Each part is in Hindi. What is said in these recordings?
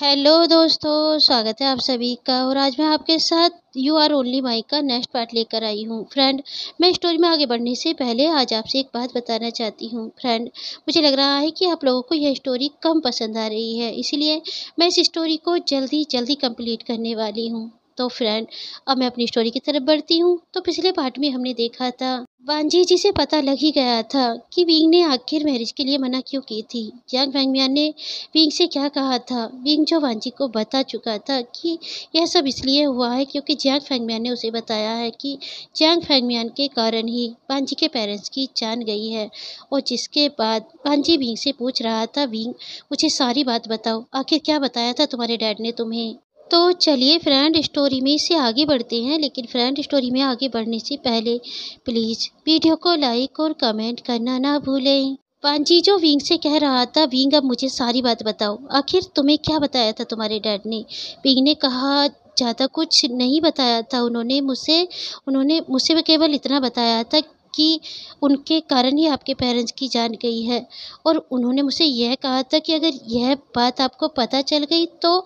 हेलो दोस्तों स्वागत है आप सभी का और आज मैं आपके साथ यू आर ओनली माई का नेक्स्ट पार्ट लेकर आई हूँ फ्रेंड मैं स्टोरी में आगे बढ़ने से पहले आज आपसे एक बात बताना चाहती हूँ फ्रेंड मुझे लग रहा है कि आप लोगों को यह स्टोरी कम पसंद आ रही है इसीलिए मैं इस स्टोरी को जल्दी जल्दी कंप्लीट करने वाली हूँ तो फ्रेंड अब मैं अपनी स्टोरी की तरफ बढ़ती हूँ तो पिछले पार्ट में हमने देखा था वांझी जी से पता लग ही गया था कि विंग ने आखिर मैरिज के लिए मना क्यों की थी यंग वैंगमियान ने विंग से क्या कहा था विंग जो वांझी को बता चुका था कि यह सब इसलिए हुआ है क्योंकि जैंग फैंगमियान ने उसे बताया है कि जैंग फैंगमियान के कारण ही वांझी के पेरेंट्स की जान गई है और जिसके बाद वांझी विंग से पूछ रहा था विंग मुझे सारी बात बताओ आखिर क्या बताया था तुम्हारे डैड ने तुम्हें तो चलिए फ्रेंड स्टोरी में इसे आगे बढ़ते हैं लेकिन फ्रेंड स्टोरी में आगे बढ़ने से पहले प्लीज़ वीडियो को लाइक और कमेंट करना ना भूलें पांची जो विंग से कह रहा था विंग अब मुझे सारी बात बताओ आखिर तुम्हें क्या बताया था तुम्हारे डैड ने विंग ने कहा ज़्यादा कुछ नहीं बताया था उन्होंने मुझसे उन्होंने मुझसे केवल इतना बताया था कि उनके कारण ही आपके पेरेंट्स की जान गई है और उन्होंने मुझसे यह कहा था कि अगर यह बात आपको पता चल गई तो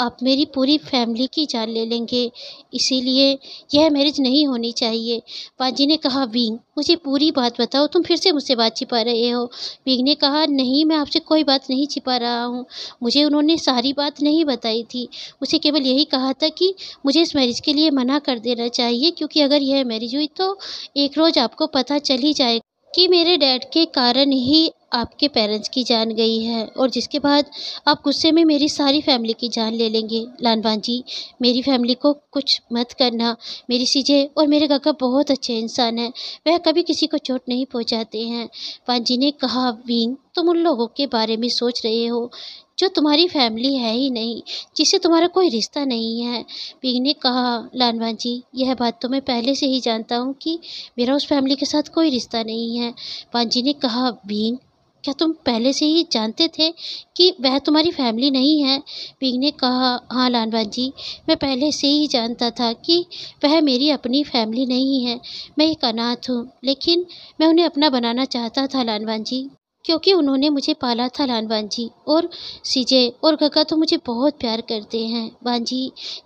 आप मेरी पूरी फैमिली की जान ले लेंगे इसीलिए यह मैरिज नहीं होनी चाहिए पाजी ने कहा विंग मुझे पूरी बात बताओ तुम फिर से मुझसे बात छिपा रहे हो विंग ने कहा नहीं मैं आपसे कोई बात नहीं छिपा रहा हूँ मुझे उन्होंने सारी बात नहीं बताई थी मुझे केवल यही कहा था कि मुझे इस मैरिज के लिए मना कर देना चाहिए क्योंकि अगर यह मैरिज हुई तो एक रोज़ आपको पता चल ही जाएगा कि मेरे डैड के कारण ही आपके पेरेंट्स की जान गई है और जिसके बाद आप गुस्से में मेरी सारी फैमिली की जान ले लेंगे लानवान जी मेरी फैमिली को कुछ मत करना मेरी सीजे और मेरे काका बहुत अच्छे इंसान हैं वह कभी किसी को चोट नहीं पहुंचाते हैं पान जी ने कहा वीन तुम उन लोगों के बारे में सोच रहे हो जो तुम्हारी फैमिली है ही नहीं जिससे तुम्हारा कोई रिश्ता नहीं है पिंग ने कहा लालवान जी यह बात तो मैं पहले से ही जानता हूँ कि मेरा उस फैमिली के साथ कोई रिश्ता नहीं है जी ने कहा भींग क्या तुम पहले से ही जानते थे कि वह तुम्हारी फैमिली नहीं है पिंग ने कहा हाँ लालवान जी मैं पहले से ही जानता था कि वह मेरी अपनी फैमिली नहीं है मैं एक अनाथ हूँ लेकिन मैं उन्हें अपना बनाना चाहता था लालवान जी क्योंकि उन्होंने मुझे पाला था लान बांझी और सीजे और गगा तो मुझे बहुत प्यार करते हैं बांझी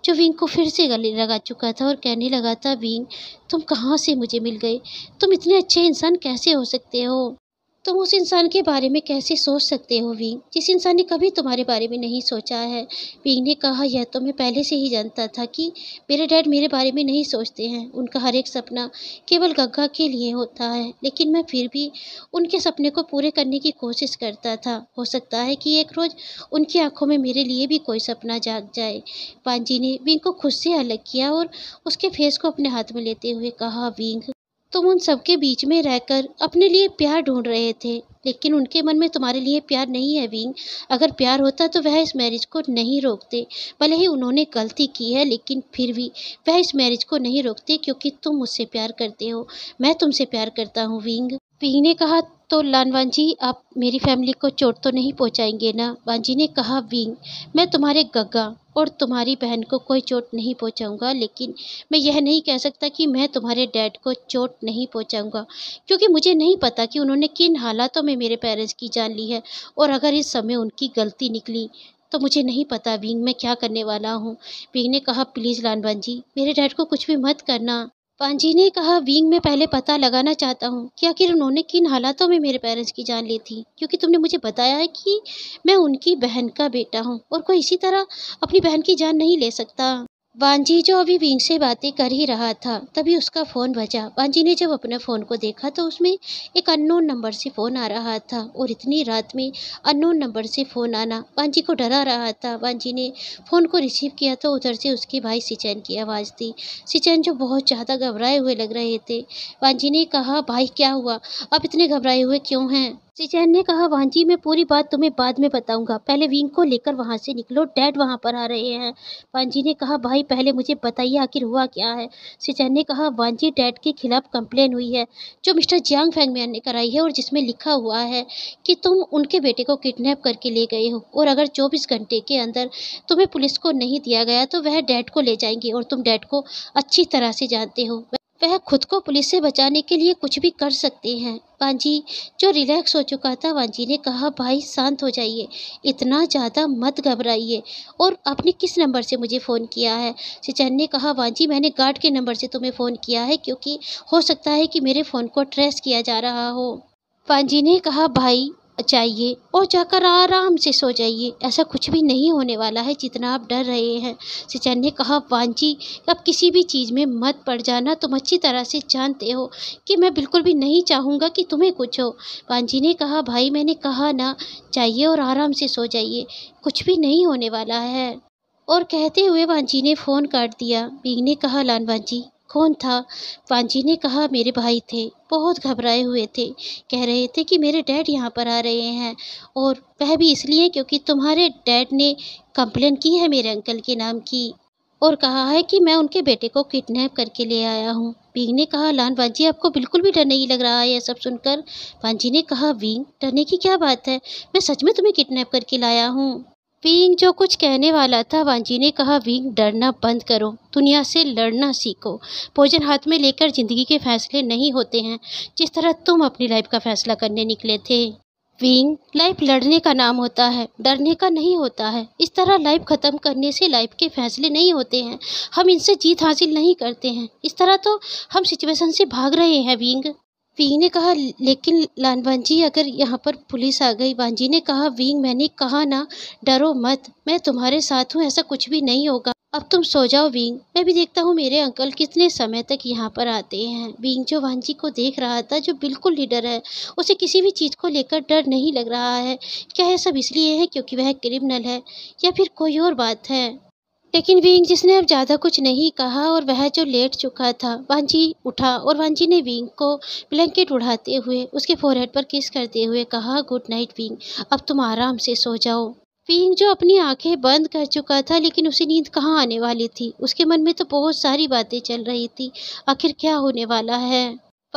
जो विंग को फिर से गले लगा चुका था और कहने लगा था विंग तुम कहाँ से मुझे मिल गए तुम इतने अच्छे इंसान कैसे हो सकते हो तुम उस इंसान के बारे में कैसे सोच सकते हो विंग जिस इंसान ने कभी तुम्हारे बारे में नहीं सोचा है विंग ने कहा यह तो मैं पहले से ही जानता था कि मेरे डैड मेरे बारे में नहीं सोचते हैं उनका हर एक सपना केवल गग्गा के लिए होता है लेकिन मैं फिर भी उनके सपने को पूरे करने की कोशिश करता था हो सकता है कि एक रोज़ उनकी आँखों में मेरे लिए भी कोई सपना जाग जाए पांजी ने विंग को खुद से अलग किया और उसके फेस को अपने हाथ में लेते हुए कहा विंग तुम उन सबके बीच में रहकर अपने लिए प्यार ढूंढ रहे थे लेकिन उनके मन में तुम्हारे लिए प्यार नहीं है विंग अगर प्यार होता तो वह इस मैरिज को नहीं रोकते भले ही उन्होंने गलती की है लेकिन फिर भी वह इस मैरिज को नहीं रोकते क्योंकि तुम मुझसे प्यार करते हो मैं तुमसे प्यार करता हूँ विंग पी ने कहा तो लानवान वांझी आप मेरी फैमिली को चोट तो नहीं पहुंचाएंगे ना वांझी ने कहा विंग मैं तुम्हारे गग्गा और तुम्हारी बहन को कोई चोट नहीं पहुंचाऊंगा लेकिन मैं यह नहीं कह सकता कि मैं तुम्हारे डैड को चोट नहीं पहुंचाऊंगा क्योंकि मुझे नहीं पता कि उन्होंने किन हालातों में मेरे पेरेंट्स की जान ली है और अगर इस समय उनकी गलती निकली तो मुझे नहीं पता विंग मैं क्या करने वाला हूँ विंग ने कहा प्लीज़ लानवान जी मेरे डैड को कुछ भी मत करना पांजी ने कहा विंग में पहले पता लगाना चाहता हूँ कि आखिर उन्होंने किन हालातों में मेरे पेरेंट्स की जान ली थी क्योंकि तुमने मुझे बताया है कि मैं उनकी बहन का बेटा हूँ और कोई इसी तरह अपनी बहन की जान नहीं ले सकता वांजी जो अभी विंग से बातें कर ही रहा था तभी उसका फ़ोन बजा वांजी ने जब अपना फ़ोन को देखा तो उसमें एक अननोन नंबर से फ़ोन आ रहा था और इतनी रात में अननोन नंबर से फ़ोन आना वांजी को डरा रहा था वांजी ने फ़ोन को रिसीव किया तो उधर से उसके भाई सिचैन की आवाज़ थी सिचैन जो बहुत ज़्यादा घबराए हुए लग रहे थे वांजी ने कहा भाई क्या हुआ आप इतने घबराए हुए क्यों हैं सिचैन ने कहा वांजी मैं पूरी बात तुम्हें बाद में बताऊंगा पहले विंग को लेकर वहाँ से निकलो डैड वहाँ पर आ रहे हैं वांजी ने कहा भाई पहले मुझे बताइए आखिर हुआ क्या है सिचैन ने कहा वांजी डैड के खिलाफ कंप्लेन हुई है जो मिस्टर जियांग मैन ने कराई है और जिसमें लिखा हुआ है कि तुम उनके बेटे को किडनेप करके ले गए हो और अगर चौबीस घंटे के अंदर तुम्हें पुलिस को नहीं दिया गया तो वह डैड को ले जाएंगे और तुम डैड को अच्छी तरह से जानते हो वह खुद को पुलिस से बचाने के लिए कुछ भी कर सकते हैं वांझी जो रिलैक्स हो चुका था वांझी ने कहा भाई शांत हो जाइए इतना ज़्यादा मत घबराइए और आपने किस नंबर से मुझे फ़ोन किया है सिचैन ने कहा वांझी मैंने गार्ड के नंबर से तुम्हें फ़ोन किया है क्योंकि हो सकता है कि मेरे फ़ोन को ट्रेस किया जा रहा हो वांझी ने कहा भाई चाहिए और जाकर आराम से सो जाइए ऐसा कुछ भी नहीं होने वाला है जितना आप डर रहे हैं सिचैन ने कहा वांची अब किसी भी चीज़ में मत पड़ जाना तुम अच्छी तरह से जानते हो कि मैं बिल्कुल भी नहीं चाहूँगा कि तुम्हें कुछ हो वांची ने कहा भाई मैंने कहा ना चाहिए और आराम से सो जाइए कुछ भी नहीं होने वाला है और कहते हुए वांची ने फ़ोन काट दिया बीग ने कहा लान जी कौन था पांजी ने कहा मेरे भाई थे बहुत घबराए हुए थे कह रहे थे कि मेरे डैड यहाँ पर आ रहे हैं और वह भी इसलिए क्योंकि तुम्हारे डैड ने कंप्लेन की है मेरे अंकल के नाम की और कहा है कि मैं उनके बेटे को किडनैप करके ले आया हूँ वींग ने कहा लान पांजी आपको बिल्कुल भी डर नहीं लग रहा है यह सब सुनकर पांजी ने कहा वींग डरने की क्या बात है मैं सच में तुम्हें किडनैप करके लाया हूँ विंग जो कुछ कहने वाला था वांजी ने कहा विंग डरना बंद करो दुनिया से लड़ना सीखो भोजन हाथ में लेकर ज़िंदगी के फैसले नहीं होते हैं जिस तरह तुम अपनी लाइफ का फैसला करने निकले थे विंग लाइफ लड़ने का नाम होता है डरने का नहीं होता है इस तरह लाइफ ख़त्म करने से लाइफ के फैसले नहीं होते हैं हम इनसे जीत हासिल नहीं करते हैं इस तरह तो हम सिचुएशन से भाग रहे हैं विंग वी ने कहा लेकिन लानवान जी अगर यहाँ पर पुलिस आ गई वानजी ने कहा वींग मैंने कहा ना डरो मत मैं तुम्हारे साथ हूँ ऐसा कुछ भी नहीं होगा अब तुम सो जाओ विंग मैं भी देखता हूँ मेरे अंकल कितने समय तक यहाँ पर आते हैं वींग जो वानजी को देख रहा था जो बिल्कुल लीडर है उसे किसी भी चीज़ को लेकर डर नहीं लग रहा है क्या यह सब इसलिए है क्योंकि वह क्रिमिनल है या फिर कोई और बात है लेकिन विंग जिसने अब ज़्यादा कुछ नहीं कहा और वह जो लेट चुका था वांझी उठा और वांझी ने विंग को ब्लैंकेट उड़ाते हुए उसके फोरहेड पर किस करते हुए कहा गुड नाइट विंग अब तुम आराम से सो जाओ पींग जो अपनी आंखें बंद कर चुका था लेकिन उसे नींद कहाँ आने वाली थी उसके मन में तो बहुत सारी बातें चल रही थी आखिर क्या होने वाला है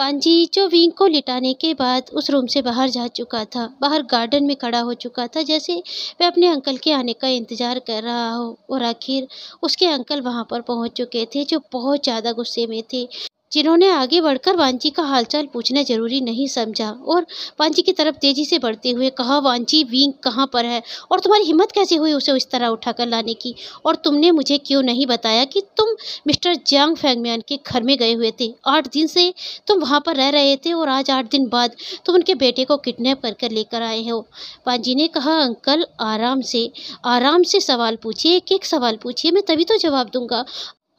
पांजी विंग को लिटाने के बाद उस रूम से बाहर जा चुका था बाहर गार्डन में खड़ा हो चुका था जैसे वह अपने अंकल के आने का इंतज़ार कर रहा हो और आखिर उसके अंकल वहाँ पर पहुँच चुके थे जो बहुत ज़्यादा गुस्से में थे जिन्होंने आगे बढ़कर वांची का हालचाल पूछना जरूरी नहीं समझा और वांची की तरफ तेजी से बढ़ते हुए कहा वांची विंग कहाँ पर है और तुम्हारी हिम्मत कैसे हुई उसे उस तरह उठाकर लाने की और तुमने मुझे क्यों नहीं बताया कि तुम मिस्टर जियांग फैंगम्यान के घर में गए हुए थे आठ दिन से तुम वहाँ पर रह रहे थे और आज आठ दिन बाद तुम उनके बेटे को किडनेप कर कर लेकर आए हो वांची ने कहा अंकल आराम से आराम से सवाल पूछिए एक एक सवाल पूछिए मैं तभी तो जवाब दूंगा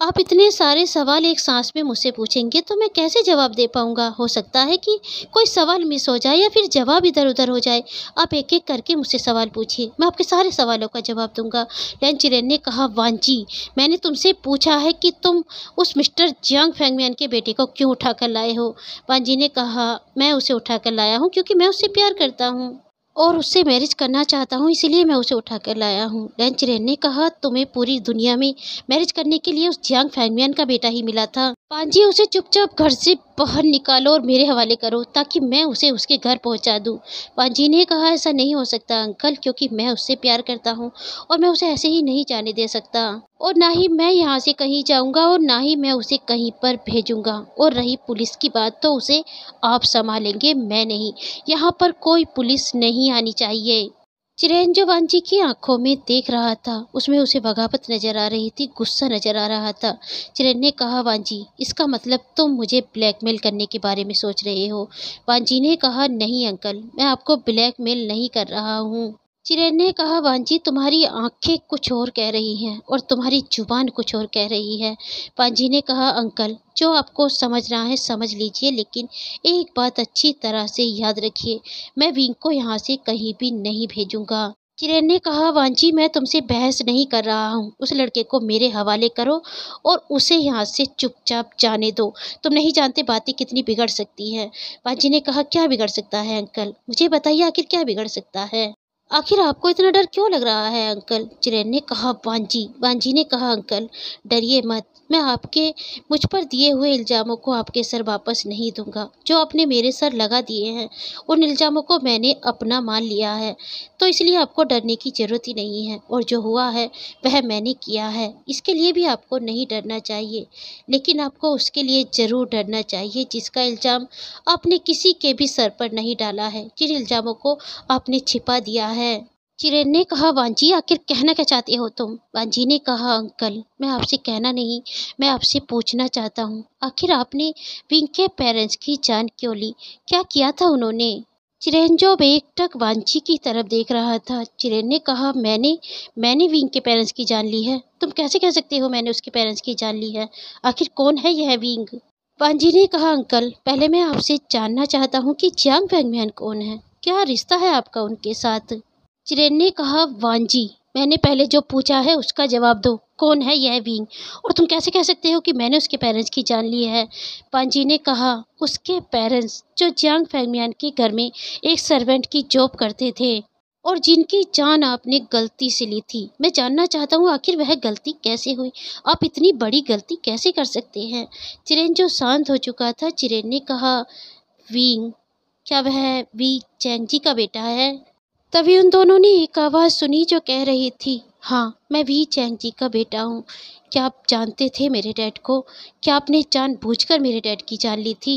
आप इतने सारे सवाल एक सांस में मुझसे पूछेंगे तो मैं कैसे जवाब दे पाऊँगा हो सकता है कि कोई सवाल मिस हो जाए या फिर जवाब इधर उधर हो जाए आप एक एक करके मुझसे सवाल पूछिए मैं आपके सारे सवालों का जवाब दूंगा लैन चिरेन ने कहा वांची मैंने तुमसे पूछा है कि तुम उस मिस्टर जियांग फैंगमैन के बेटे को क्यों उठा कर लाए हो वांजी ने कहा मैं उसे उठा कर लाया हूँ क्योंकि मैं उससे प्यार करता हूँ और उससे मैरिज करना चाहता हूँ इसीलिए मैं उसे उठा कर लाया हूँ डैन चिरेन ने कहा तुम्हें पूरी दुनिया में मैरिज करने के लिए उस जियांग फैंगमियन का बेटा ही मिला था पांजी उसे चुपचाप घर से बाहर निकालो और मेरे हवाले करो ताकि मैं उसे उसके घर पहुंचा दूं। पांजी ने कहा ऐसा नहीं हो सकता अंकल क्योंकि मैं उससे प्यार करता हूं और मैं उसे ऐसे ही नहीं जाने दे सकता और ना ही मैं यहाँ से कहीं जाऊँगा और ना ही मैं उसे कहीं पर भेजूँगा और रही पुलिस की बात तो उसे आप संभालेंगे मैं नहीं यहाँ पर कोई पुलिस नहीं आनी चाहिए चिरैन जो वांची की आंखों में देख रहा था उसमें उसे बगावत नज़र आ रही थी गुस्सा नज़र आ रहा था चिरन ने कहा वांजी इसका मतलब तुम मुझे ब्लैकमेल करने के बारे में सोच रहे हो वांजी ने कहा नहीं अंकल मैं आपको ब्लैकमेल नहीं कर रहा हूँ चिड़ैल ने कहा बांजी तुम्हारी आंखें कुछ और कह रही हैं और तुम्हारी जुबान कुछ और कह रही है पांझी ने कहा अंकल जो आपको समझ रहा है समझ लीजिए लेकिन एक बात अच्छी तरह से याद रखिए मैं विंग को यहाँ से कहीं भी नहीं भेजूँगा चिरेन ने कहा वांची मैं तुमसे बहस नहीं कर रहा हूँ उस लड़के को मेरे हवाले करो और उसे यहाँ से चुपचाप जाने दो तुम नहीं जानते बातें कितनी बिगड़ सकती है वांची ने कहा क्या बिगड़ सकता है अंकल मुझे बताइए आखिर क्या बिगड़ सकता है आखिर आपको इतना डर क्यों लग रहा है अंकल चिरैन ने कहा बांजी बांजी ने कहा अंकल डरिए मत मैं आपके मुझ पर दिए हुए इल्ज़ामों को आपके सर वापस नहीं दूंगा जो आपने मेरे सर लगा दिए हैं उन इल्ज़ामों को मैंने अपना मान लिया है तो इसलिए आपको डरने की ज़रूरत ही नहीं है और जो हुआ है वह मैंने किया है इसके लिए भी आपको नहीं डरना चाहिए लेकिन आपको उसके लिए ज़रूर डरना चाहिए जिसका इल्ज़ाम आपने किसी के भी सर पर नहीं डाला है जिन इल्ज़ामों को आपने छिपा दिया है है चिरैन ने कहा वांझी आखिर कहना क्या चाहते हो तुम वांझी ने कहा अंकल मैं आपसे कहना नहीं मैं आपसे पूछना चाहता हूँ आखिर आपने विंग के पेरेंट्स की जान क्यों ली क्या किया था उन्होंने चिरैन जो टक वांछी की तरफ देख रहा था चिरैन ने कहा मैंने मैंने विंग के पेरेंट्स की जान ली है तुम कैसे कह सकते हो मैंने उसके पेरेंट्स की जान ली है आखिर कौन है यह विंग वांझी ने कहा अंकल पहले मैं आपसे जानना चाहता हूँ कि जियांग वैंगमैन कौन है क्या रिश्ता है आपका उनके साथ चिरेन ने कहा वांजी मैंने पहले जो पूछा है उसका जवाब दो कौन है यह विंग और तुम कैसे कह सकते हो कि मैंने उसके पेरेंट्स की जान ली है पांजी ने कहा उसके पेरेंट्स जो जियांग फैमियान के घर में एक सर्वेंट की जॉब करते थे और जिनकी जान आपने गलती से ली थी मैं जानना चाहता हूँ आखिर वह गलती कैसे हुई आप इतनी बड़ी गलती कैसे कर सकते हैं चिरेन जो शांत हो चुका था चिरेन ने कहा विंग क्या वह वी चैंग जी का बेटा है तभी उन दोनों ने एक आवाज़ सुनी जो कह रही थी हाँ मैं भी चैंग जी का बेटा हूँ क्या आप जानते थे मेरे डैड को क्या आपने जान बूझ मेरे डैड की जान ली थी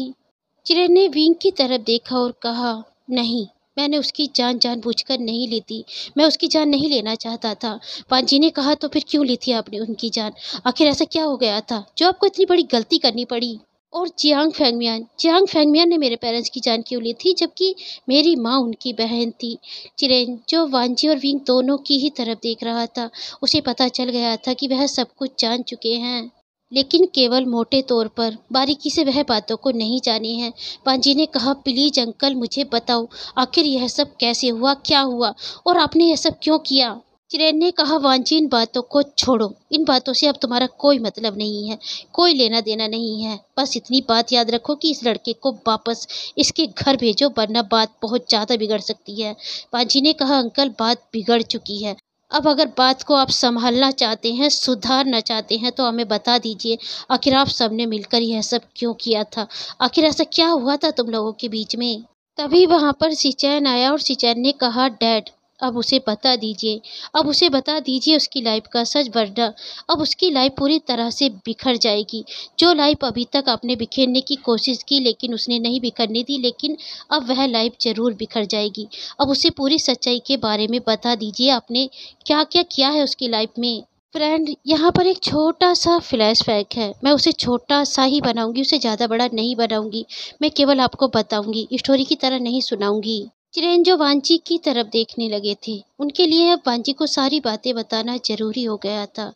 चिरन ने विंग की तरफ देखा और कहा नहीं मैंने उसकी जान जानबूझकर नहीं ली थी मैं उसकी जान नहीं लेना चाहता था पान जी ने कहा तो फिर क्यों ली थी आपने उनकी जान आखिर ऐसा क्या हो गया था जो आपको इतनी बड़ी गलती करनी पड़ी और चियांग फैंगमियान चियांग फैंगमियान ने मेरे पेरेंट्स की जान क्यों ली थी जबकि मेरी माँ उनकी बहन थी चिरेन जो वांजी और विंग दोनों की ही तरफ देख रहा था उसे पता चल गया था कि वह सब कुछ जान चुके हैं लेकिन केवल मोटे तौर पर बारीकी से वह बातों को नहीं जानी है पांजी ने कहा प्लीज अंकल मुझे बताओ आखिर यह सब कैसे हुआ क्या हुआ और आपने यह सब क्यों किया चिड़ैन ने कहा वांछी इन बातों को छोड़ो इन बातों से अब तुम्हारा कोई मतलब नहीं है कोई लेना देना नहीं है बस इतनी बात याद रखो कि इस लड़के को वापस इसके घर भेजो वरना बात बहुत ज़्यादा बिगड़ सकती है वांछी ने कहा अंकल बात बिगड़ चुकी है अब अगर बात को आप संभालना चाहते हैं सुधारना चाहते हैं तो हमें बता दीजिए आखिर आप सबने मिलकर यह सब क्यों किया था आखिर ऐसा क्या हुआ था तुम लोगों के बीच में तभी वहाँ पर सिचैन आया और सिचैन ने कहा डैड अब उसे बता दीजिए अब उसे बता दीजिए उसकी लाइफ का सच वरना अब उसकी लाइफ पूरी तरह से बिखर जाएगी जो लाइफ अभी तक आपने बिखेरने की कोशिश की लेकिन उसने नहीं बिखरने दी लेकिन अब वह लाइफ ज़रूर बिखर जाएगी अब उसे पूरी सच्चाई के बारे में बता दीजिए आपने क्या क्या किया है उसकी लाइफ में फ्रेंड यहाँ पर एक छोटा सा फ्लैश बैक है मैं उसे छोटा सा ही बनाऊँगी उसे ज़्यादा बड़ा नहीं बनाऊँगी मैं केवल आपको बताऊँगी स्टोरी की तरह नहीं सुनाऊँगी चिरंजो वांची की तरफ देखने लगे थे उनके लिए अब वांची को सारी बातें बताना जरूरी हो गया था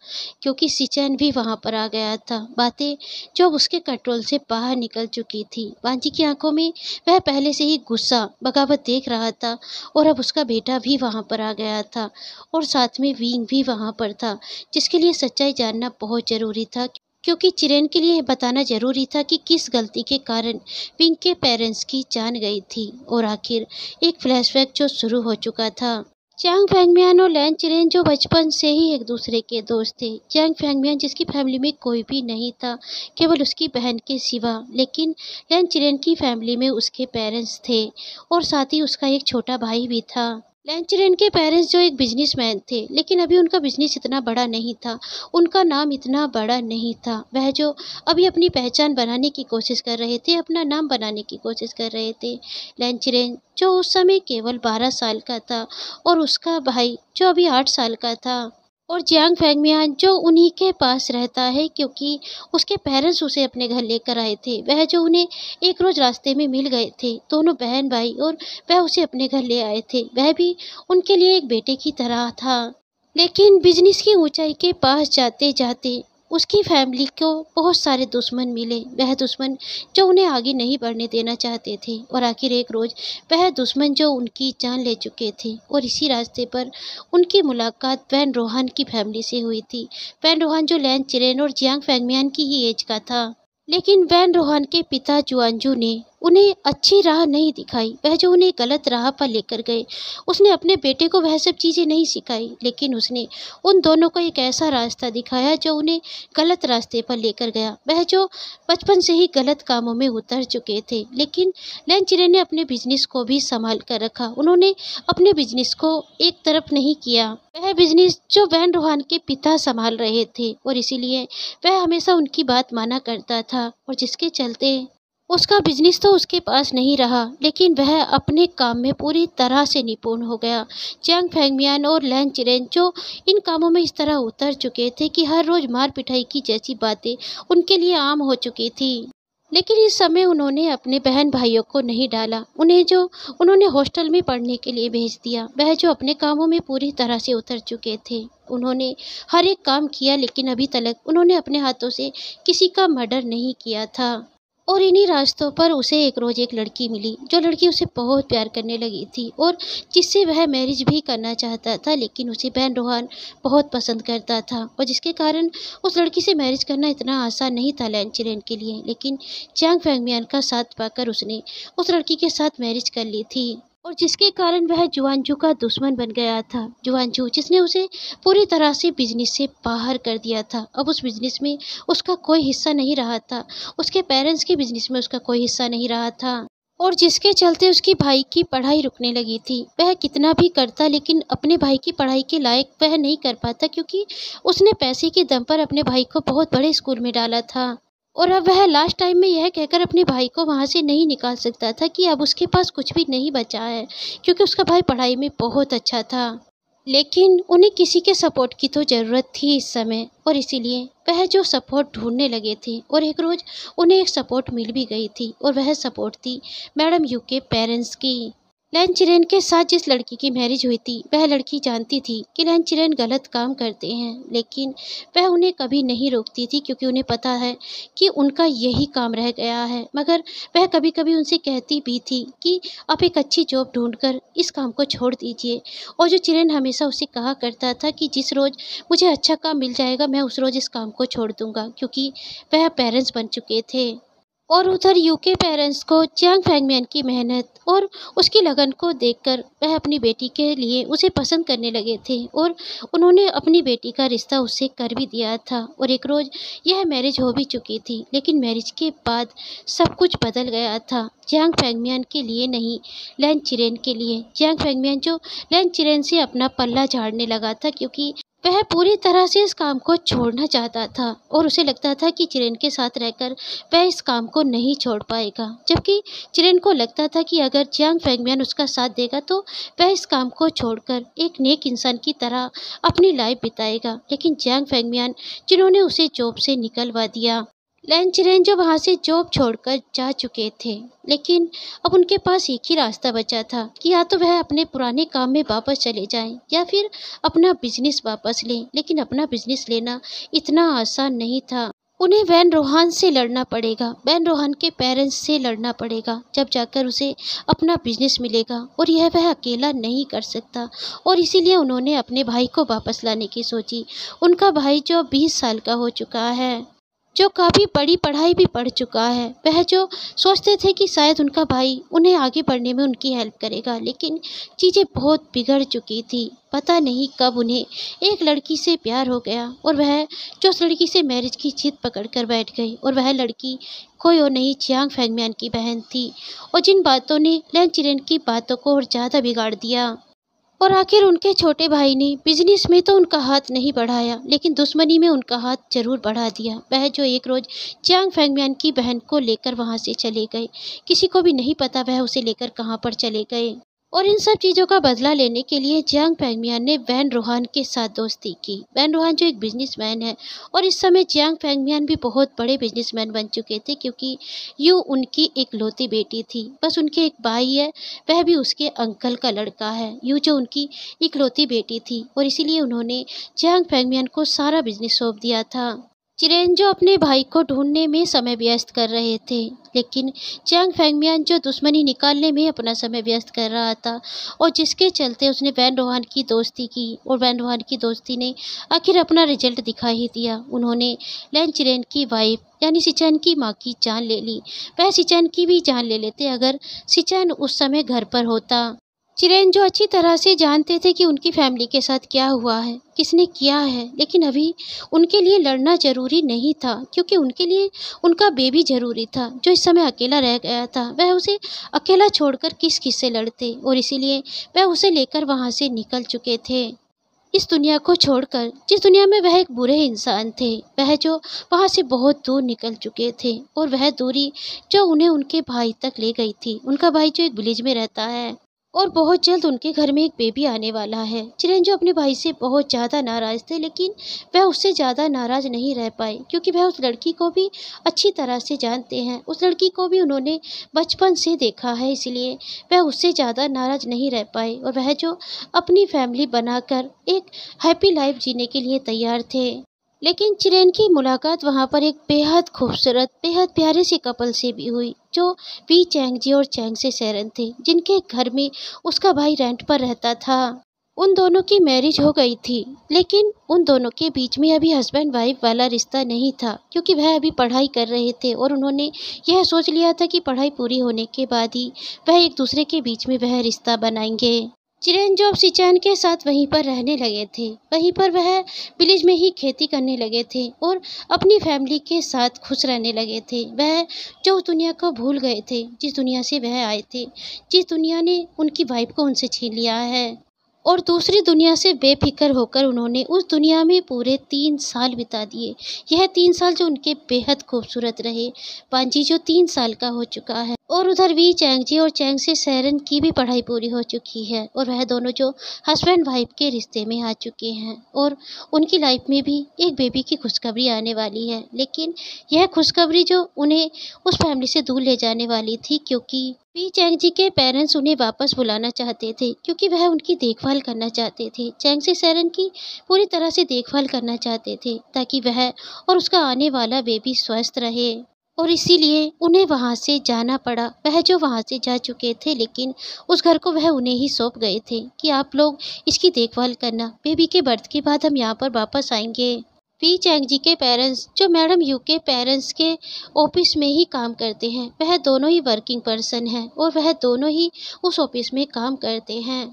क्योंकि सिचैन भी वहां पर आ गया था बातें जो अब उसके कंट्रोल से बाहर निकल चुकी थी वांची की आंखों में वह पहले से ही गुस्सा बगावत देख रहा था और अब उसका बेटा भी वहां पर आ गया था और साथ में वींग भी वहाँ पर था जिसके लिए सच्चाई जानना बहुत ज़रूरी था क्योंकि चिरेन के लिए बताना जरूरी था कि किस गलती के कारण पिंक के पेरेंट्स की जान गई थी और आखिर एक फ्लैशबैक जो शुरू हो चुका था चैंग फैंगमियान और लैन चिरेन जो बचपन से ही एक दूसरे के दोस्त थे चैंग फैंगमियान जिसकी फैमिली में कोई भी नहीं था केवल उसकी बहन के सिवा लेकिन लैन चिरेन की फैमिली में उसके पेरेंट्स थे और साथ ही उसका एक छोटा भाई भी था लैंचरेन के पेरेंट्स जो एक बिजनेसमैन थे लेकिन अभी उनका बिजनेस इतना बड़ा नहीं था उनका नाम इतना बड़ा नहीं था वह जो अभी अपनी पहचान बनाने की कोशिश कर रहे थे अपना नाम बनाने की कोशिश कर रहे थे लैंचरेन जो उस समय केवल बारह साल का था और उसका भाई जो अभी आठ साल का था और जियांग मियान जो उन्हीं के पास रहता है क्योंकि उसके पेरेंट्स उसे अपने घर लेकर आए थे वह जो उन्हें एक रोज़ रास्ते में मिल गए थे दोनों बहन भाई और वह उसे अपने घर ले आए थे वह भी उनके लिए एक बेटे की तरह था लेकिन बिजनेस की ऊंचाई के पास जाते जाते उसकी फैमिली को बहुत सारे दुश्मन मिले वह दुश्मन जो उन्हें आगे नहीं बढ़ने देना चाहते थे और आखिर एक रोज़ वह दुश्मन जो उनकी जान ले चुके थे और इसी रास्ते पर उनकी मुलाकात वैन रोहान की फैमिली से हुई थी वैन रोहान जो लैन चिरेन और जियांग फैंगमियान की ही एज का था लेकिन वैन रोहान के पिता जुआंजू ने उन्हें अच्छी राह नहीं दिखाई वह जो उन्हें गलत राह पर लेकर गए उसने अपने बेटे को वह सब चीज़ें नहीं सिखाई लेकिन उसने उन दोनों को एक ऐसा रास्ता दिखाया जो उन्हें गलत रास्ते पर लेकर गया वह जो बचपन से ही गलत कामों में उतर चुके थे लेकिन लैंचिरे ने अपने बिजनेस को भी संभाल कर रखा उन्होंने अपने बिजनेस को एक तरफ नहीं किया वह बिजनेस जो वैन रोहान के पिता संभाल रहे थे और इसीलिए वह हमेशा उनकी बात माना करता था और जिसके चलते उसका बिजनेस तो उसके पास नहीं रहा लेकिन वह अपने काम में पूरी तरह से निपुण हो गया चैंग फैंगमियान और लैन चिरेन जो इन कामों में इस तरह उतर चुके थे कि हर रोज़ मार पिटाई की जैसी बातें उनके लिए आम हो चुकी थी लेकिन इस समय उन्होंने अपने बहन भाइयों को नहीं डाला उन्हें जो उन्होंने हॉस्टल में पढ़ने के लिए भेज दिया वह जो अपने कामों में पूरी तरह से उतर चुके थे उन्होंने हर एक काम किया लेकिन अभी तक उन्होंने अपने हाथों से किसी का मर्डर नहीं किया था और इन्हीं रास्तों पर उसे एक रोज़ एक लड़की मिली जो लड़की उसे बहुत प्यार करने लगी थी और जिससे वह मैरिज भी करना चाहता था लेकिन उसे बहन रोहान बहुत पसंद करता था और जिसके कारण उस लड़की से मैरिज करना इतना आसान नहीं था लैन चिलेन के लिए लेकिन चैंग फैंगमियान का साथ पाकर उसने उस लड़की के साथ मैरिज कर ली थी और जिसके कारण वह जुआनजू का दुश्मन बन गया था जुआनजू जिसने उसे पूरी तरह से बिजनेस से बाहर कर दिया था अब उस बिजनेस में उसका कोई हिस्सा नहीं रहा था उसके पेरेंट्स के बिजनेस में उसका कोई हिस्सा नहीं रहा था और जिसके चलते उसकी भाई की पढ़ाई रुकने लगी थी वह कितना भी करता लेकिन अपने भाई की पढ़ाई के लायक वह नहीं कर पाता क्योंकि उसने पैसे के दम पर अपने भाई को बहुत बड़े स्कूल में डाला था और अब वह लास्ट टाइम में यह कहकर अपने भाई को वहाँ से नहीं निकाल सकता था कि अब उसके पास कुछ भी नहीं बचा है क्योंकि उसका भाई पढ़ाई में बहुत अच्छा था लेकिन उन्हें किसी के सपोर्ट की तो ज़रूरत थी इस समय और इसीलिए वह जो सपोर्ट ढूंढने लगे थे और एक रोज़ उन्हें एक सपोर्ट मिल भी गई थी और वह सपोर्ट थी मैडम यू के पेरेंट्स की लैंचरेन के साथ जिस लड़की की मैरिज हुई थी वह लड़की जानती थी कि लैंचरेन गलत काम करते हैं लेकिन वह उन्हें कभी नहीं रोकती थी क्योंकि उन्हें पता है कि उनका यही काम रह गया है मगर वह कभी कभी उनसे कहती भी थी कि आप एक अच्छी जॉब ढूंढकर इस काम को छोड़ दीजिए और जो चिरेन हमेशा उसे कहा करता था कि जिस रोज़ मुझे अच्छा काम मिल जाएगा मैं उस रोज़ इस काम को छोड़ दूँगा क्योंकि वह पेरेंट्स बन चुके थे और उधर यूके पेरेंट्स को चियांग फैंगमैन की मेहनत और उसकी लगन को देखकर वह अपनी बेटी के लिए उसे पसंद करने लगे थे और उन्होंने अपनी बेटी का रिश्ता उसे कर भी दिया था और एक रोज़ यह मैरिज हो भी चुकी थी लेकिन मैरिज के बाद सब कुछ बदल गया था जियांग फैंगमियान के लिए नहीं लैन चिरेन के लिए जियांग फैंगमियान जो लैन चिरेन से अपना पल्ला झाड़ने लगा था क्योंकि वह पूरी तरह से इस काम को छोड़ना चाहता था और उसे लगता था कि चिरन के साथ रहकर वह इस काम को नहीं छोड़ पाएगा जबकि चिरन को लगता था कि अगर जियांग फैंगम्यान उसका साथ देगा तो वह इस काम को छोड़कर एक नेक इंसान की तरह अपनी लाइफ बिताएगा लेकिन जियांग फैंगम्यान जिन्होंने उसे जॉब से निकलवा दिया लंच जो वहाँ से जॉब छोड़कर जा चुके थे लेकिन अब उनके पास एक ही रास्ता बचा था कि या तो वह अपने पुराने काम में वापस चले जाएं या फिर अपना बिजनेस वापस लें लेकिन अपना बिजनेस लेना इतना आसान नहीं था उन्हें वैन रोहान से लड़ना पड़ेगा वैन रोहान के पेरेंट्स से लड़ना पड़ेगा जब जाकर उसे अपना बिजनेस मिलेगा और यह वह अकेला नहीं कर सकता और इसीलिए उन्होंने अपने भाई को वापस लाने की सोची उनका भाई जो बीस साल का हो चुका है जो काफ़ी बड़ी पढ़ाई भी पढ़ चुका है वह जो सोचते थे कि शायद उनका भाई उन्हें आगे बढ़ने में उनकी हेल्प करेगा लेकिन चीज़ें बहुत बिगड़ चुकी थी पता नहीं कब उन्हें एक लड़की से प्यार हो गया और वह जो उस लड़की से मैरिज की जीत पकड़ कर बैठ गई और वह लड़की कोई और नहीं चियांग फैंगमैन की बहन थी और जिन बातों ने लैन चिरेन की बातों को और ज़्यादा बिगाड़ दिया और आखिर उनके छोटे भाई ने बिजनेस में तो उनका हाथ नहीं बढ़ाया लेकिन दुश्मनी में उनका हाथ जरूर बढ़ा दिया वह जो एक रोज़ चांग फैंगमैन की बहन को लेकर वहाँ से चले गए किसी को भी नहीं पता वह उसे लेकर कहाँ पर चले गए और इन सब चीज़ों का बदला लेने के लिए जियांग पैंगमियान ने वैन रोहान के साथ दोस्ती की वैन रोहान जो एक बिजनेसमैन है और इस समय जियांग पैंगमियान भी बहुत बड़े बिजनेसमैन बन चुके थे क्योंकि यू उनकी एक लौती बेटी थी बस उनके एक भाई है वह भी उसके अंकल का लड़का है यू जो उनकी इकलौती बेटी थी और इसीलिए उन्होंने जियांग पैंगमियान को सारा बिजनेस सौंप दिया था चिरेंजो अपने भाई को ढूंढने में समय व्यस्त कर रहे थे लेकिन चैंग फैंगमियान जो दुश्मनी निकालने में अपना समय व्यस्त कर रहा था और जिसके चलते उसने वैन रोहान की दोस्ती की और वैन रोहान की दोस्ती ने आखिर अपना रिजल्ट दिखा ही दिया उन्होंने लैन चिरेन की वाइफ यानी सिचैन की माँ की जान ले ली वह सिचैन की भी जान ले लेते अगर सिचैन उस समय घर पर होता चिरेन जो अच्छी तरह से जानते थे कि उनकी फैमिली के साथ क्या हुआ है किसने किया है लेकिन अभी उनके लिए लड़ना ज़रूरी नहीं था क्योंकि उनके लिए उनका बेबी ज़रूरी था जो इस समय अकेला रह गया था वह उसे अकेला छोड़कर किस किस से लड़ते और इसीलिए वह उसे लेकर वहाँ से निकल चुके थे इस दुनिया को छोड़कर जिस दुनिया में वह एक बुरे इंसान थे वह जो वहाँ से बहुत दूर निकल चुके थे और वह दूरी जो उन्हें उनके भाई तक ले गई थी उनका भाई जो एक विलेज में रहता है और बहुत जल्द उनके घर में एक बेबी आने वाला है चिरंजीव अपने भाई से बहुत ज़्यादा नाराज़ थे लेकिन वह उससे ज़्यादा नाराज़ नहीं रह पाए क्योंकि वह उस लड़की को भी अच्छी तरह से जानते हैं उस लड़की को भी उन्होंने बचपन से देखा है इसलिए वह उससे ज़्यादा नाराज़ नहीं रह पाए और वह जो अपनी फैमिली बनाकर एक हैप्पी लाइफ जीने के लिए तैयार थे लेकिन चिरेन की मुलाकात वहाँ पर एक बेहद खूबसूरत बेहद प्यारे से कपल से भी हुई जो वी चैंग जी और चैंग से सैरन थे जिनके घर में उसका भाई रेंट पर रहता था उन दोनों की मैरिज हो गई थी लेकिन उन दोनों के बीच में अभी हस्बैंड वाइफ वाला रिश्ता नहीं था क्योंकि वह अभी पढ़ाई कर रहे थे और उन्होंने यह सोच लिया था कि पढ़ाई पूरी होने के बाद ही वह एक दूसरे के बीच में वह रिश्ता बनाएंगे चिरंजीव सिंचैन के साथ वहीं पर रहने लगे थे वहीं पर वह विलेज में ही खेती करने लगे थे और अपनी फैमिली के साथ खुश रहने लगे थे वह जो दुनिया को भूल गए थे जिस दुनिया से वह आए थे जिस दुनिया ने उनकी वाइफ को उनसे छीन लिया है और दूसरी दुनिया से बेफिक्र होकर उन्होंने उस दुनिया में पूरे तीन साल बिता दिए यह तीन साल जो उनके बेहद खूबसूरत रहे पांजी जो तीन साल का हो चुका है और उधर वी चैंग जी और चैंग से सैरन की भी पढ़ाई पूरी हो चुकी है और वह दोनों जो हस्बैंड वाइफ के रिश्ते में आ चुके हैं और उनकी लाइफ में भी एक बेबी की खुशखबरी आने वाली है लेकिन यह खुशखबरी जो उन्हें उस फैमिली से दूर ले जाने वाली थी क्योंकि पी चैंग जी के पेरेंट्स उन्हें वापस बुलाना चाहते थे क्योंकि वह उनकी देखभाल करना चाहते थे चैंग से सैरन की पूरी तरह से देखभाल करना चाहते थे ताकि वह और उसका आने वाला बेबी स्वस्थ रहे और इसीलिए उन्हें वहाँ से जाना पड़ा वह जो वहाँ से जा चुके थे लेकिन उस घर को वह उन्हें ही सौंप गए थे कि आप लोग इसकी देखभाल करना बेबी के बर्थ के बाद हम यहाँ पर वापस आएंगे वी चैंग जी के पेरेंट्स जो मैडम यू के पेरेंट्स के ऑफिस में ही काम करते हैं वह दोनों ही वर्किंग पर्सन हैं और वह दोनों ही उस ऑफिस में काम करते हैं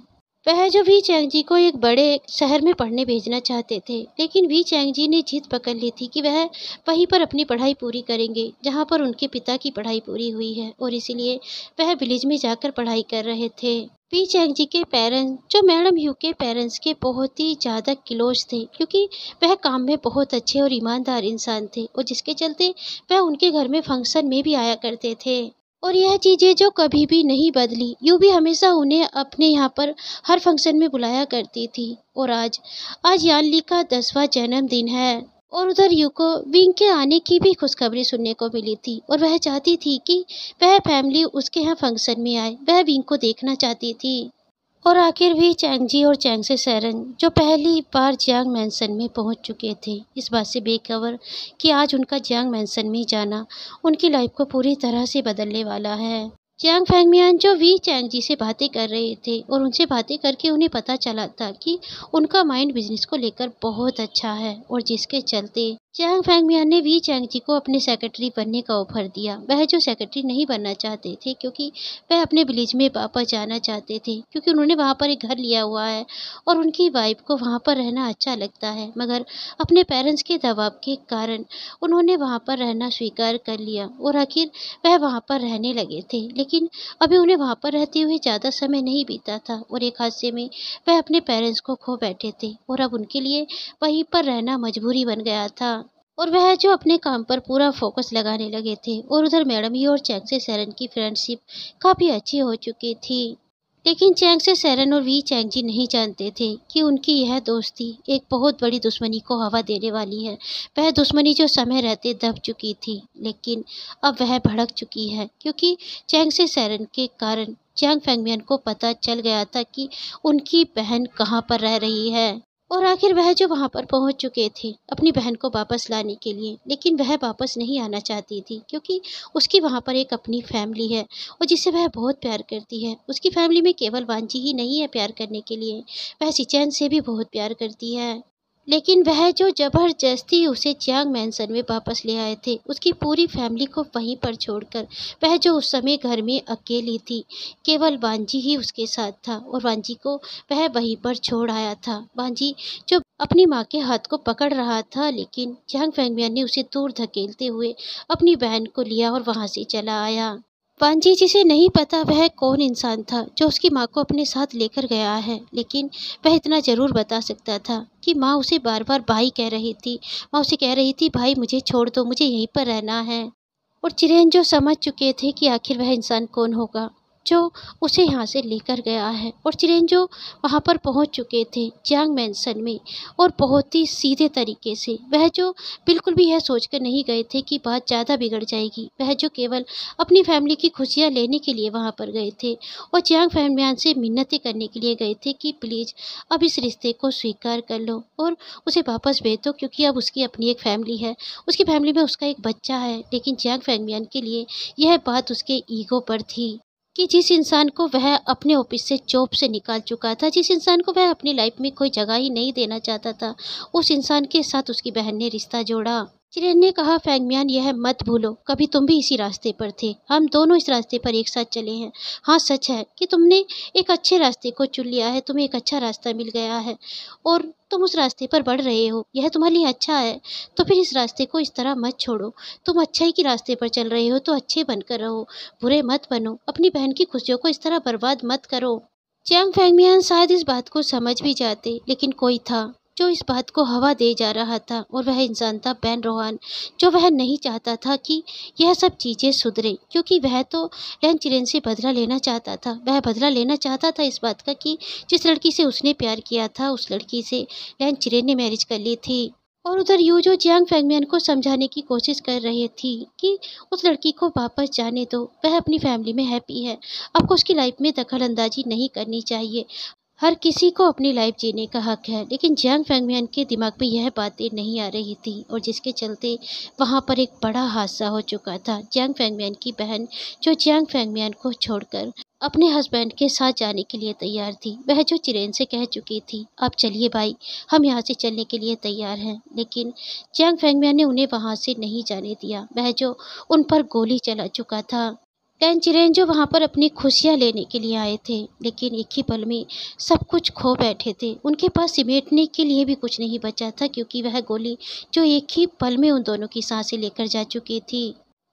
वह जो वी चैंग जी को एक बड़े शहर में पढ़ने भेजना चाहते थे लेकिन वी चैंग जी ने जिद पकड़ ली थी कि वह वहीं पर अपनी पढ़ाई पूरी करेंगे जहां पर उनके पिता की पढ़ाई पूरी हुई है और इसीलिए वह विलेज में जाकर पढ़ाई कर रहे थे वी चैंग जी के पेरेंट्स जो मैडम यू के पेरेंट्स के बहुत ही ज़्यादा क्लोज थे क्योंकि वह काम में बहुत अच्छे और ईमानदार इंसान थे और जिसके चलते वह उनके घर में फंक्शन में भी आया करते थे और यह चीज़ें जो कभी भी नहीं बदली यूँ भी हमेशा उन्हें अपने यहाँ पर हर फंक्शन में बुलाया करती थी और आज आज यानली का दसवा जन्मदिन है और उधर यू को विंग के आने की भी खुशखबरी सुनने को मिली थी और वह चाहती थी कि वह फैमिली उसके यहाँ फंक्शन में आए वह विंग को देखना चाहती थी और आखिर भी चैंगजी और चैंग से सैरन जो पहली बार जियांग मैंसन में पहुंच चुके थे इस बात से बेखबर कि आज उनका जियांग मैंसन में जाना उनकी लाइफ को पूरी तरह से बदलने वाला है चियांग फैंगमियान जो वी चैंग जी से बातें कर रहे थे और उनसे बातें करके उन्हें पता चला था कि उनका माइंड बिजनेस को लेकर बहुत अच्छा है और जिसके चलते चैंग मियान ने वी चैंग जी को अपने सेक्रेटरी बनने का ऑफर दिया वह जो सेक्रेटरी नहीं बनना चाहते थे क्योंकि वह अपने विलेज में वापस जाना चाहते थे क्योंकि उन्होंने वहाँ पर एक घर लिया हुआ है और उनकी वाइफ को वहाँ पर रहना अच्छा लगता है मगर अपने पेरेंट्स के दबाव के कारण उन्होंने वहाँ पर रहना स्वीकार कर लिया और आखिर वह वहाँ पर रहने लगे थे लेकिन अभी उन्हें वहाँ पर रहते हुए ज़्यादा समय नहीं बीता था और एक हादसे में वह अपने पेरेंट्स को खो बैठे थे और अब उनके लिए वहीं पर रहना मजबूरी बन गया था और वह जो अपने काम पर पूरा फोकस लगाने लगे थे और उधर मैडम ही और चैंग से सैरन की फ्रेंडशिप काफ़ी अच्छी हो चुकी थी लेकिन चैंग से सैरन और वी चैंग जी नहीं जानते थे कि उनकी यह दोस्ती एक बहुत बड़ी दुश्मनी को हवा देने वाली है वह दुश्मनी जो समय रहते दब चुकी थी लेकिन अब वह भड़क चुकी है क्योंकि चैंग से सैरन के कारण चैंग फेंगमियन को पता चल गया था कि उनकी बहन कहाँ पर रह रही है और आखिर वह जो वहाँ पर पहुँच चुके थे अपनी बहन को वापस लाने के लिए लेकिन वह वापस नहीं आना चाहती थी क्योंकि उसकी वहाँ पर एक अपनी फैमिली है और जिसे वह बहुत प्यार करती है उसकी फैमिली में केवल वांझी ही नहीं है प्यार करने के लिए वह सिचैन से भी बहुत प्यार करती है लेकिन वह जो ज़बरदस्ती उसे चियांग मैंसन में वापस ले आए थे उसकी पूरी फैमिली को वहीं पर छोड़कर वह जो उस समय घर में अकेली थी केवल वांजी ही उसके साथ था और वांजी को वह वहीं पर छोड़ आया था वांजी जो अपनी माँ के हाथ को पकड़ रहा था लेकिन चियांग फैंगमियान ने उसे दूर धकेलते हुए अपनी बहन को लिया और वहाँ से चला आया वानजी जिसे नहीं पता वह कौन इंसान था जो उसकी माँ को अपने साथ लेकर गया है लेकिन वह इतना ज़रूर बता सकता था कि माँ उसे बार बार भाई कह रही थी माँ उसे कह रही थी भाई मुझे छोड़ दो मुझे यहीं पर रहना है और चिरेन जो समझ चुके थे कि आखिर वह इंसान कौन होगा जो उसे यहाँ से लेकर गया है और चिरेन जो वहाँ पर पहुँच चुके थे जियांग मैंसन में और बहुत ही सीधे तरीके से वह जो बिल्कुल भी यह सोचकर नहीं गए थे कि बात ज़्यादा बिगड़ जाएगी वह जो केवल अपनी फैमिली की खुशियाँ लेने के लिए वहाँ पर गए थे और जियांग फैमियान से मिन्नतें करने के लिए गए थे कि प्लीज़ अब इस रिश्ते को स्वीकार कर लो और उसे वापस भेज दो क्योंकि अब उसकी अपनी एक फैमिली है उसकी फैमिली में उसका एक बच्चा है लेकिन जियांग फैमियान के लिए यह बात उसके ईगो पर थी कि जिस इंसान को वह अपने ऑफिस से जॉब से निकाल चुका था जिस इंसान को वह अपनी लाइफ में कोई जगह ही नहीं देना चाहता था उस इंसान के साथ उसकी बहन ने रिश्ता जोड़ा किरण ने कहा फैंगमियान यह मत भूलो कभी तुम भी इसी रास्ते पर थे हम दोनों इस रास्ते पर एक साथ चले हैं हाँ सच है कि तुमने एक अच्छे रास्ते को चुन लिया है तुम्हें एक अच्छा रास्ता मिल गया है और तुम उस रास्ते पर बढ़ रहे हो यह तुम्हारे लिए अच्छा है तो फिर इस रास्ते को इस तरह मत छोड़ो तुम अच्छाई के रास्ते पर चल रहे हो तो अच्छे बनकर रहो बुरे मत बनो अपनी बहन की खुशियों को इस तरह बर्बाद मत करो चैंग फैंगमियान शायद इस बात को समझ भी जाते लेकिन कोई था जो इस बात को हवा दे जा रहा था और वह इंसान था बैन रोहान जो वह नहीं चाहता था कि यह सब चीज़ें सुधरें क्योंकि वह तो लैन चिरेन से बदला लेना चाहता था वह बदला लेना चाहता था इस बात का कि जिस लड़की से उसने प्यार किया था उस लड़की से लैन चिरेन ने मैरिज कर ली थी और उधर यू जो जियांग फैंगमैन को समझाने की कोशिश कर रही थी कि उस लड़की को वापस जाने दो वह अपनी फैमिली में हैप्पी है आपको उसकी लाइफ में दखल अंदाजी नहीं करनी चाहिए हर किसी को अपनी लाइफ जीने का हक है लेकिन जैंग फैंगमियान के दिमाग में यह बातें नहीं आ रही थी और जिसके चलते वहाँ पर एक बड़ा हादसा हो चुका था जैंग फैंगमियान की बहन जो जैंग फैंगमियान को छोड़कर अपने हस्बैंड के साथ जाने के लिए तैयार थी वह जो चिरेन से कह चुकी थी आप चलिए भाई हम यहाँ से चलने के लिए तैयार हैं लेकिन जैंग फेंगमैन ने उन्हें वहाँ से नहीं जाने दिया वह जो उन पर गोली चला चुका था जो वहाँ पर अपनी खुशियाँ लेने के लिए आए थे लेकिन एक ही पल में सब कुछ खो बैठे थे उनके पास सिमेटने के लिए भी कुछ नहीं बचा था क्योंकि वह गोली जो एक ही पल में उन दोनों की सांसें लेकर जा चुकी थी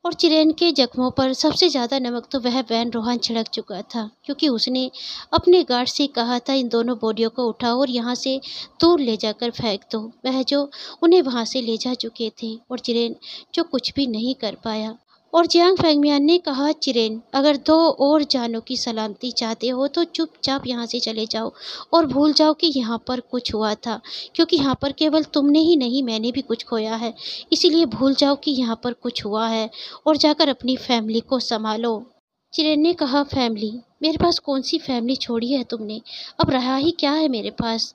और चिरेन के जख्मों पर सबसे ज़्यादा नमक तो वह वैन रोहान छिड़क चुका था क्योंकि उसने अपने गार्ड से कहा था इन दोनों बॉडियों को उठाओ और यहाँ से दूर ले जाकर फेंक दो वह जो उन्हें वहाँ से ले जा चुके थे और चिरेन जो कुछ भी नहीं कर पाया और जियांग फैगमियान ने कहा चिरेन अगर दो और जानों की सलामती चाहते हो तो चुपचाप यहाँ से चले जाओ और भूल जाओ कि यहाँ पर कुछ हुआ था क्योंकि यहाँ पर केवल तुमने ही नहीं मैंने भी कुछ खोया है इसीलिए भूल जाओ कि यहाँ पर कुछ हुआ है और जाकर अपनी फैमिली को संभालो चिरेन ने कहा फैमिली मेरे पास कौन सी फैमिली छोड़ी है तुमने अब रहा ही क्या है मेरे पास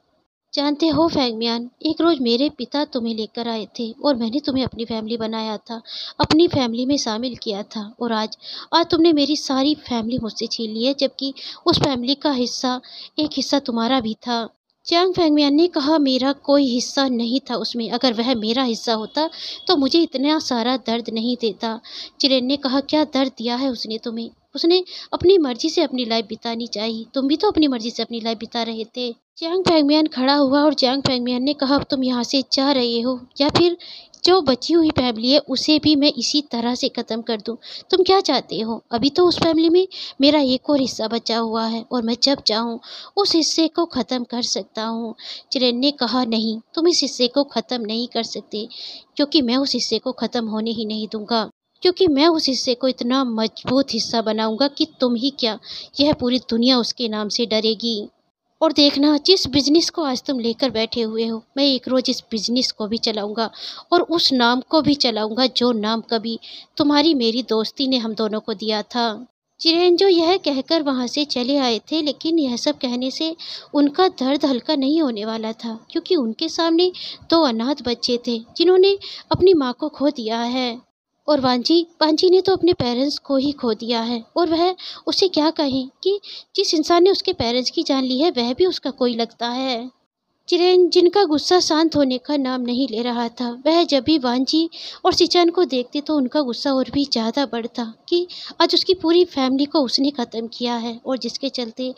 जानते हो फैगमियान एक रोज़ मेरे पिता तुम्हें लेकर आए थे और मैंने तुम्हें अपनी फैमिली बनाया था अपनी फैमिली में शामिल किया था और आज आज तुमने मेरी सारी फैमिली मुझसे छीन ली है जबकि उस फैमिली का हिस्सा एक हिस्सा तुम्हारा भी था चैंग फैंगमियान ने कहा मेरा कोई हिस्सा नहीं था उसमें अगर वह मेरा हिस्सा होता तो मुझे इतना सारा दर्द नहीं देता चिरेन ने कहा क्या दर्द दिया है उसने तुम्हें उसने अपनी मर्जी से अपनी लाइफ बितानी चाहिए तुम भी तो अपनी मर्जी से अपनी लाइफ बिता रहे थे चैंग फैंगमियान खड़ा हुआ और चैंग फैंगमियान ने कहा तुम यहाँ से जा रहे हो या फिर जो बची हुई फैमिली है उसे भी मैं इसी तरह से ख़त्म कर दूं तुम क्या चाहते हो अभी तो उस फैमिली में मेरा एक और हिस्सा बचा हुआ है और मैं जब चाहूं उस हिस्से को ख़त्म कर सकता हूँ चिरेन ने कहा नहीं तुम इस हिस्से को ख़त्म नहीं कर सकते क्योंकि मैं उस हिस्से को ख़त्म होने ही नहीं दूंगा क्योंकि मैं उस हिस्से को इतना मजबूत हिस्सा बनाऊंगा कि तुम ही क्या यह पूरी दुनिया उसके नाम से डरेगी और देखना जिस बिजनेस को आज तुम लेकर बैठे हुए हो मैं एक रोज़ इस बिजनेस को भी चलाऊंगा और उस नाम को भी चलाऊंगा जो नाम कभी तुम्हारी मेरी दोस्ती ने हम दोनों को दिया था चिरेन यह कहकर वहाँ से चले आए थे लेकिन यह सब कहने से उनका दर्द हल्का नहीं होने वाला था क्योंकि उनके सामने दो अनाथ बच्चे थे जिन्होंने अपनी माँ को खो दिया है और वांझी वांझी ने तो अपने पेरेंट्स को ही खो दिया है और वह उसे क्या कहें कि जिस इंसान ने उसके पेरेंट्स की जान ली है वह भी उसका कोई लगता है चिरेन जिनका गुस्सा शांत होने का नाम नहीं ले रहा था वह जब भी वांझी और सिचान को देखते तो उनका गुस्सा और भी ज़्यादा बढ़ता कि आज उसकी पूरी फैमिली को उसने ख़त्म किया है और जिसके चलते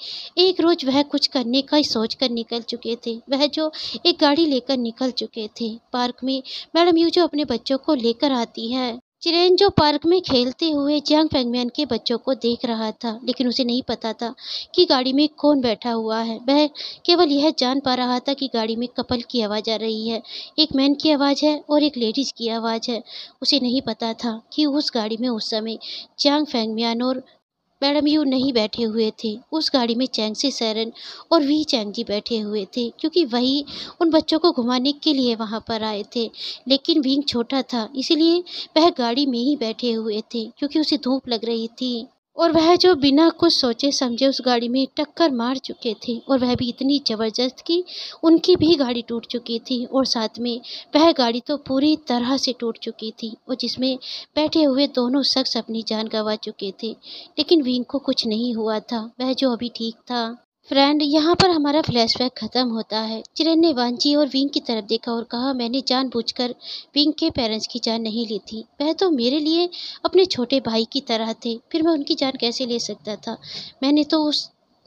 एक रोज़ वह कुछ करने का ही सोच कर निकल चुके थे वह जो एक गाड़ी लेकर निकल चुके थे पार्क में मैडम यू जो अपने बच्चों को लेकर आती है चिरेन जो पार्क में खेलते हुए जियांग फेंगमैन के बच्चों को देख रहा था लेकिन उसे नहीं पता था कि गाड़ी में कौन बैठा हुआ है वह केवल यह जान पा रहा था कि गाड़ी में कपल की आवाज़ आ रही है एक मैन की आवाज़ है और एक लेडीज़ की आवाज़ है उसे नहीं पता था कि उस गाड़ी में उस समय जियांग फेंगमैन और मैडम यू नहीं बैठे हुए थे उस गाड़ी में चैंगसी सैरन और वी चैंग जी बैठे हुए थे क्योंकि वही उन बच्चों को घुमाने के लिए वहाँ पर आए थे लेकिन विंग छोटा था इसीलिए वह गाड़ी में ही बैठे हुए थे क्योंकि उसे धूप लग रही थी और वह जो बिना कुछ सोचे समझे उस गाड़ी में टक्कर मार चुके थे और वह भी इतनी ज़बरदस्त कि उनकी भी गाड़ी टूट चुकी थी और साथ में वह गाड़ी तो पूरी तरह से टूट चुकी थी और जिसमें बैठे हुए दोनों शख्स अपनी जान गंवा चुके थे लेकिन वीन को कुछ नहीं हुआ था वह जो अभी ठीक था फ्रेंड यहाँ पर हमारा फ्लैशबैक ख़त्म होता है चिरन ने वांची और विंग की तरफ देखा और कहा मैंने जानबूझकर विंग के पेरेंट्स की जान नहीं ली थी वह तो मेरे लिए अपने छोटे भाई की तरह थे फिर मैं उनकी जान कैसे ले सकता था मैंने तो उस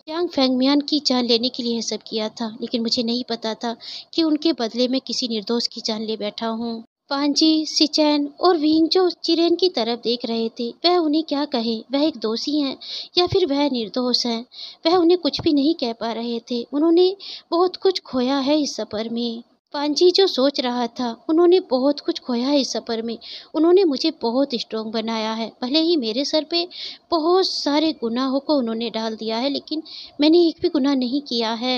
यांग फैंगमियान की जान लेने के लिए यह सब किया था लेकिन मुझे नहीं पता था कि उनके बदले में किसी निर्दोष की जान ले बैठा हूँ पांची सिचैन और विंग जो चिरेन की तरफ देख रहे थे वह उन्हें क्या कहे वह एक दोषी हैं या फिर वह निर्दोष हैं वह उन्हें कुछ भी नहीं कह पा रहे थे उन्होंने बहुत कुछ खोया है इस सफ़र में पांची जो सोच रहा था उन्होंने बहुत कुछ खोया है इस सफ़र में उन्होंने मुझे बहुत स्ट्रॉन्ग बनाया है भले ही मेरे सर पे बहुत सारे गुनाहों को उन्होंने डाल दिया है लेकिन मैंने एक भी गुनाह नहीं किया है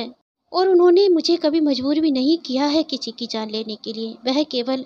और उन्होंने मुझे कभी मजबूर भी नहीं किया है किसी की जान लेने के लिए वह केवल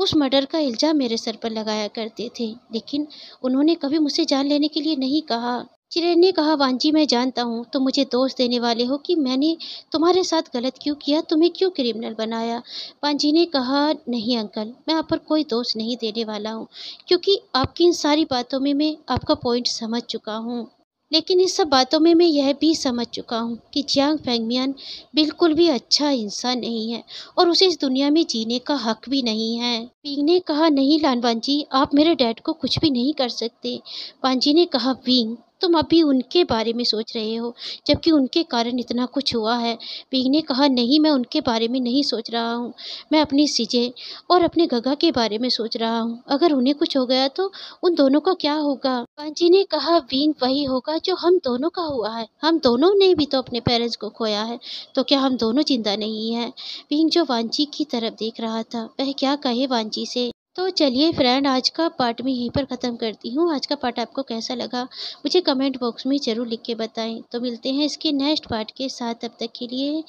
उस मर्डर का इल्ज़ाम मेरे सर पर लगाया करते थे लेकिन उन्होंने कभी मुझसे जान लेने के लिए नहीं कहा चिरेन ने कहा वांजी मैं जानता हूँ तो मुझे दोष देने वाले हो कि मैंने तुम्हारे साथ गलत क्यों किया तुम्हें क्यों क्रिमिनल बनाया वांजी ने कहा नहीं अंकल मैं आप पर कोई दोष नहीं देने वाला हूँ क्योंकि आपकी इन सारी बातों में मैं आपका पॉइंट समझ चुका हूँ लेकिन इस सब बातों में मैं यह भी समझ चुका हूँ कि जियांग फेंगमियान बिल्कुल भी अच्छा इंसान नहीं है और उसे इस दुनिया में जीने का हक भी नहीं है विंग ने कहा नहीं लानवान जी आप मेरे डैड को कुछ भी नहीं कर सकते पानजी ने कहा विंग तुम अभी उनके बारे में सोच रहे हो जबकि उनके कारण इतना कुछ हुआ है पिंग ने कहा नहीं मैं उनके बारे में नहीं सोच रहा हूँ मैं अपनी सीजे और अपने गगा के बारे में सोच रहा हूँ अगर उन्हें कुछ हो गया तो उन दोनों का क्या होगा पांजी ने कहा विंग वही होगा जो हम दोनों का हुआ है हम दोनों ने भी तो अपने पेरेंट्स को खोया है तो क्या हम दोनों जिंदा नहीं है विंग जो वांची की तरफ देख रहा था वह क्या कहे वांची से तो चलिए फ्रेंड आज का पार्ट मैं यहीं पर ख़त्म करती हूँ आज का पार्ट आपको कैसा लगा मुझे कमेंट बॉक्स में ज़रूर लिख के बताएं तो मिलते हैं इसके नेक्स्ट पार्ट के साथ तब तक के लिए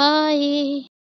बाय